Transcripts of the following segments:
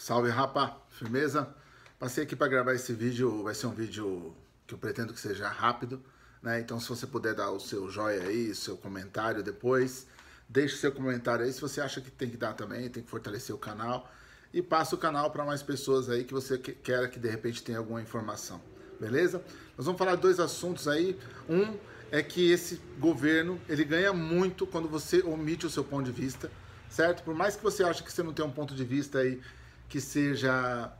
Salve rapa, firmeza? Passei aqui para gravar esse vídeo, vai ser um vídeo que eu pretendo que seja rápido, né? Então se você puder dar o seu joinha aí, seu comentário depois, deixe seu comentário aí se você acha que tem que dar também, tem que fortalecer o canal e passa o canal para mais pessoas aí que você quer que de repente tenha alguma informação, beleza? Nós vamos falar dois assuntos aí. Um é que esse governo, ele ganha muito quando você omite o seu ponto de vista, certo? Por mais que você ache que você não tem um ponto de vista aí que seja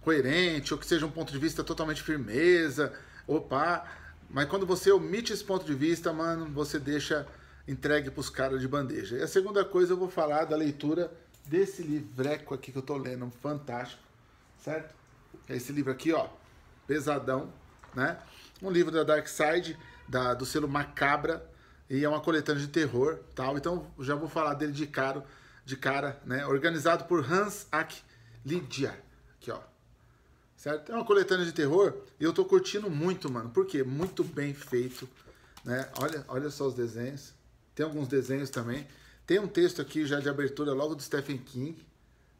coerente, ou que seja um ponto de vista totalmente firmeza, opa. Mas quando você omite esse ponto de vista, mano, você deixa entregue para os caras de bandeja. E a segunda coisa eu vou falar da leitura desse livreco aqui que eu tô lendo, fantástico, certo? É Esse livro aqui, ó, pesadão, né? Um livro da Dark Side, da, do selo Macabra, e é uma coletânea de terror, tal. Então já vou falar dele de cara, de cara, né? Organizado por Hans Ack Lídia. Aqui, ó. Certo? É uma coletânea de terror e eu tô curtindo muito, mano. Por quê? Muito bem feito. Né? Olha, olha só os desenhos. Tem alguns desenhos também. Tem um texto aqui já de abertura logo do Stephen King,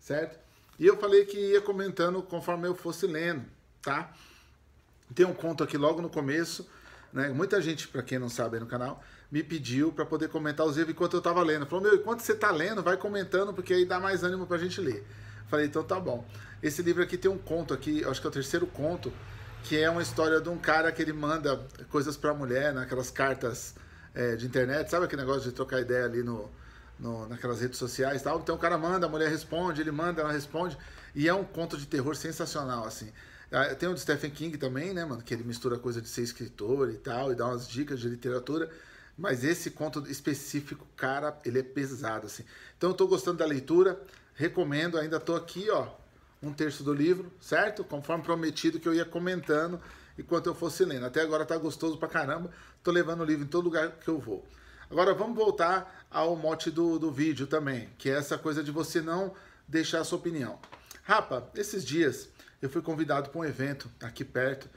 certo? E eu falei que ia comentando conforme eu fosse lendo, tá? Tem um conto aqui logo no começo, né? Muita gente, para quem não sabe aí no canal, me pediu para poder comentar os livros enquanto eu tava lendo. Falou, meu, enquanto você tá lendo, vai comentando, porque aí dá mais ânimo pra gente ler. Falei, então tá bom. Esse livro aqui tem um conto aqui, acho que é o terceiro conto, que é uma história de um cara que ele manda coisas pra mulher, naquelas cartas é, de internet, sabe aquele negócio de trocar ideia ali no, no, naquelas redes sociais e tal? Então o cara manda, a mulher responde, ele manda, ela responde, e é um conto de terror sensacional, assim. Ah, tem o de Stephen King também, né, mano, que ele mistura coisa de ser escritor e tal, e dá umas dicas de literatura. Mas esse conto específico, cara, ele é pesado, assim. Então eu tô gostando da leitura, recomendo, ainda tô aqui, ó, um terço do livro, certo? Conforme prometido que eu ia comentando enquanto eu fosse lendo. Até agora tá gostoso pra caramba, tô levando o livro em todo lugar que eu vou. Agora vamos voltar ao mote do, do vídeo também, que é essa coisa de você não deixar a sua opinião. Rapa, esses dias eu fui convidado para um evento aqui perto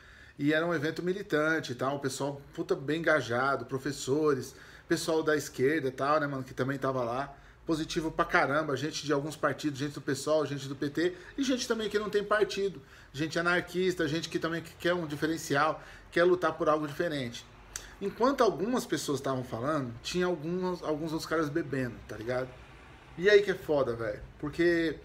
e era um evento militante e tal, o pessoal puta bem engajado, professores, pessoal da esquerda e tal, né, mano, que também tava lá. Positivo pra caramba, gente de alguns partidos, gente do pessoal, gente do PT e gente também que não tem partido. Gente anarquista, gente que também quer um diferencial, quer lutar por algo diferente. Enquanto algumas pessoas estavam falando, tinha alguns, alguns outros caras bebendo, tá ligado? E aí que é foda, velho. Porque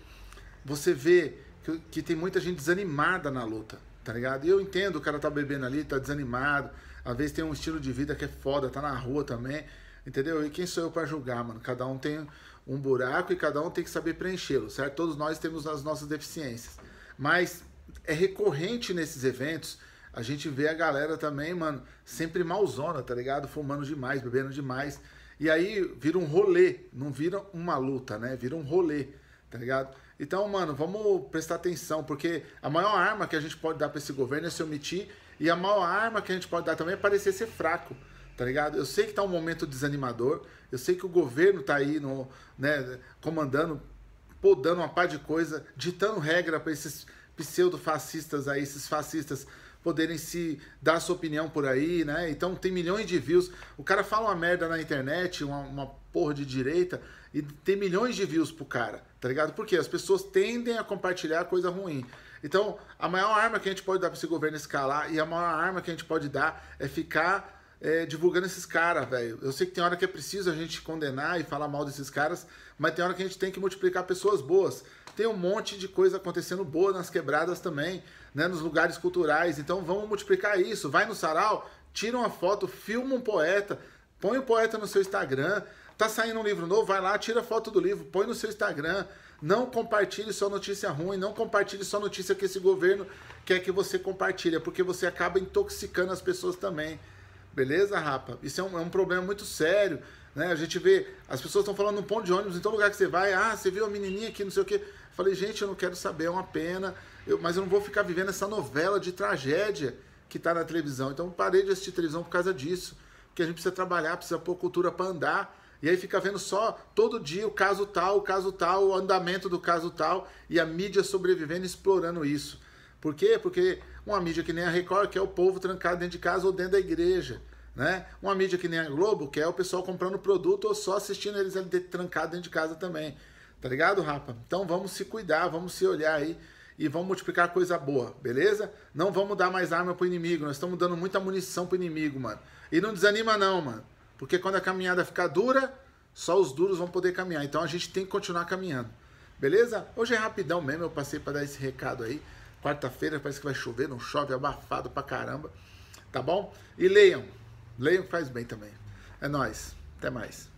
você vê que, que tem muita gente desanimada na luta tá ligado? E eu entendo, o cara tá bebendo ali, tá desanimado, às vezes tem um estilo de vida que é foda, tá na rua também, entendeu? E quem sou eu para julgar, mano? Cada um tem um buraco e cada um tem que saber preenchê-lo, certo? Todos nós temos as nossas deficiências. Mas é recorrente nesses eventos a gente vê a galera também, mano, sempre malzona, tá ligado? Fumando demais, bebendo demais. E aí vira um rolê, não vira uma luta, né? Vira um rolê tá ligado? Então, mano, vamos prestar atenção, porque a maior arma que a gente pode dar para esse governo é se omitir, e a maior arma que a gente pode dar também é parecer ser fraco, tá ligado? Eu sei que tá um momento desanimador, eu sei que o governo tá aí no, né, comandando, podando uma par de coisa, ditando regra para esses pseudo-fascistas aí, esses fascistas poderem se dar sua opinião por aí, né? Então tem milhões de views. O cara fala uma merda na internet, uma, uma porra de direita, e tem milhões de views pro cara, tá ligado? Porque as pessoas tendem a compartilhar coisa ruim. Então, a maior arma que a gente pode dar para esse governo escalar e a maior arma que a gente pode dar é ficar é, divulgando esses caras, velho. Eu sei que tem hora que é preciso a gente condenar e falar mal desses caras, mas tem hora que a gente tem que multiplicar pessoas boas. Tem um monte de coisa acontecendo boa nas quebradas também, né? Nos lugares culturais. Então vamos multiplicar isso. Vai no sarau, tira uma foto, filma um poeta, põe o um poeta no seu Instagram. Tá saindo um livro novo, vai lá, tira a foto do livro, põe no seu Instagram. Não compartilhe só notícia ruim, não compartilhe só notícia que esse governo quer que você compartilhe, é porque você acaba intoxicando as pessoas também. Beleza, rapa? Isso é um, é um problema muito sério. Né? A gente vê, as pessoas estão falando no ponto de ônibus, em todo lugar que você vai, ah, você viu a menininha aqui, não sei o quê. Falei, gente, eu não quero saber, é uma pena, eu, mas eu não vou ficar vivendo essa novela de tragédia que está na televisão. Então parei de assistir televisão por causa disso, porque a gente precisa trabalhar, precisa pôr cultura para andar. E aí fica vendo só todo dia o caso tal, o caso tal, o andamento do caso tal e a mídia sobrevivendo explorando isso. Por quê? Porque uma mídia que nem a Record quer o povo trancado dentro de casa ou dentro da igreja. Né? Uma mídia que nem a Globo quer o pessoal comprando produto ou só assistindo eles ali trancado dentro de casa também. Tá ligado, rapa? Então vamos se cuidar, vamos se olhar aí e vamos multiplicar coisa boa, beleza? Não vamos dar mais arma pro inimigo, nós estamos dando muita munição pro inimigo, mano. E não desanima não, mano. Porque quando a caminhada ficar dura, só os duros vão poder caminhar. Então a gente tem que continuar caminhando. Beleza? Hoje é rapidão mesmo, eu passei para dar esse recado aí. Quarta-feira parece que vai chover, não chove, é abafado pra caramba. Tá bom? E leiam. Leiam faz bem também. É nós. Até mais.